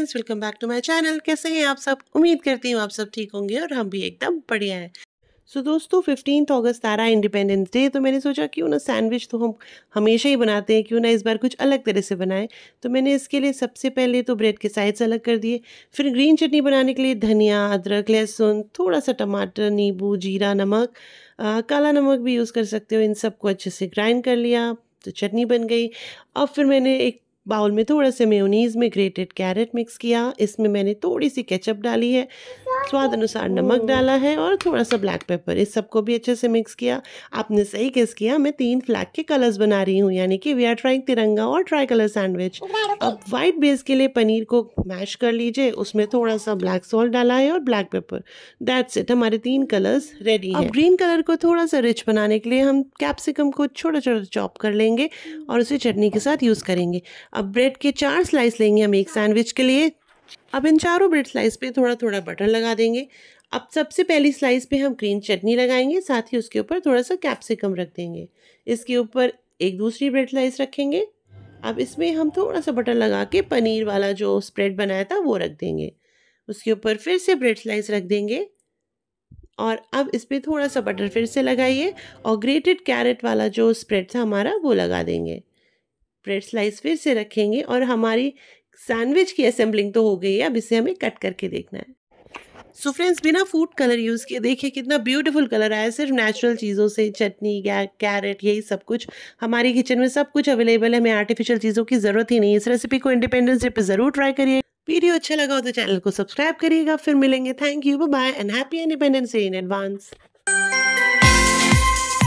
friends welcome back to my channel कैसे हैं आप सब उम्मीद करती हूँ आप सब ठीक होंगे और हम भी एकदम बढ़िया हैं सो so, दोस्तों फिफ्टीन अगस्त आ रहा है इंडिपेंडेंस डे तो मैंने सोचा क्यों ना सैंडविच तो हम हमेशा ही बनाते हैं क्यों ना इस बार कुछ अलग तरह से बनाएं तो मैंने इसके लिए सबसे पहले तो ब्रेड के साइड्स अलग कर दिए फिर ग्रीन चटनी बनाने के लिए धनिया अदरक लहसुन थोड़ा सा टमाटर नींबू जीरा नमक आ, काला नमक भी यूज़ कर सकते हो इन सबको अच्छे से ग्राइंड कर लिया तो चटनी बन गई अब फिर मैंने एक बाउल में थोड़ा सा मेयोनीज में ग्रेटेड कैरेट मिक्स किया इसमें मैंने थोड़ी सी केचप डाली है स्वाद अनुसार नमक डाला है और थोड़ा सा ब्लैक पेपर इस सबको भी अच्छे से मिक्स किया आपने सही केस किया मैं तीन फ्लैग के कलर्स बना रही हूँ यानी कि वी आर ट्राइंग तिरंगा और ट्राई कलर सैंडविच अब व्हाइट बेस के लिए पनीर को मैश कर लीजिए उसमें थोड़ा सा ब्लैक सॉल्ट डाला है और ब्लैक पेपर दैट्स इट हमारे तीन कलर्स रेडी है ग्रीन कलर को थोड़ा सा रिच बनाने के लिए हम कैप्सिकम को छोटा छोटा चॉप कर लेंगे और उसे चटनी के साथ यूज़ करेंगे अब ब्रेड के चार स्लाइस लेंगे हम एक सैंडविच के लिए अब इन चारों ब्रेड स्लाइस पे थोड़ा थोड़ा बटर लगा देंगे अब सबसे पहली स्लाइस पे हम ग्रीन चटनी लगाएंगे साथ ही उसके ऊपर थोड़ा सा कैप्सिकम रख देंगे इसके ऊपर एक दूसरी ब्रेड स्लाइस रखेंगे अब इसमें हम थोड़ा सा बटर लगा के पनीर वाला जो स्प्रेड बनाया था वो रख देंगे उसके ऊपर फिर से ब्रेड स्लाइस रख देंगे और अब इस पर थोड़ा सा बटर फिर से लगाइए और ग्रेटेड कैरेट वाला जो स्प्रेड था हमारा वो लगा देंगे ब्रेड स्लाइस फिर से रखेंगे और हमारी सैंडविच की असेंबलिंग तो हो गई है अब इसे हमें कट करके देखना है सो so फ्रेंड्स बिना फूड कलर यूज़ किए देखिए कितना ब्यूटीफुल कलर आया सिर्फ नेचुरल चीज़ों से चटनी कैरेट यही सब कुछ हमारी किचन में सब कुछ अवेलेबल है हमें आर्टिफिशियल चीज़ों की ज़रूरत ही नहीं इस रेसिपी को इंडिपेंडेंस डे पर ज़रूर ट्राई करिए वीडियो अच्छा लगा हो तो चैनल को सब्सक्राइब करिएगा फिर मिलेंगे thank you bye and happy independence day in advance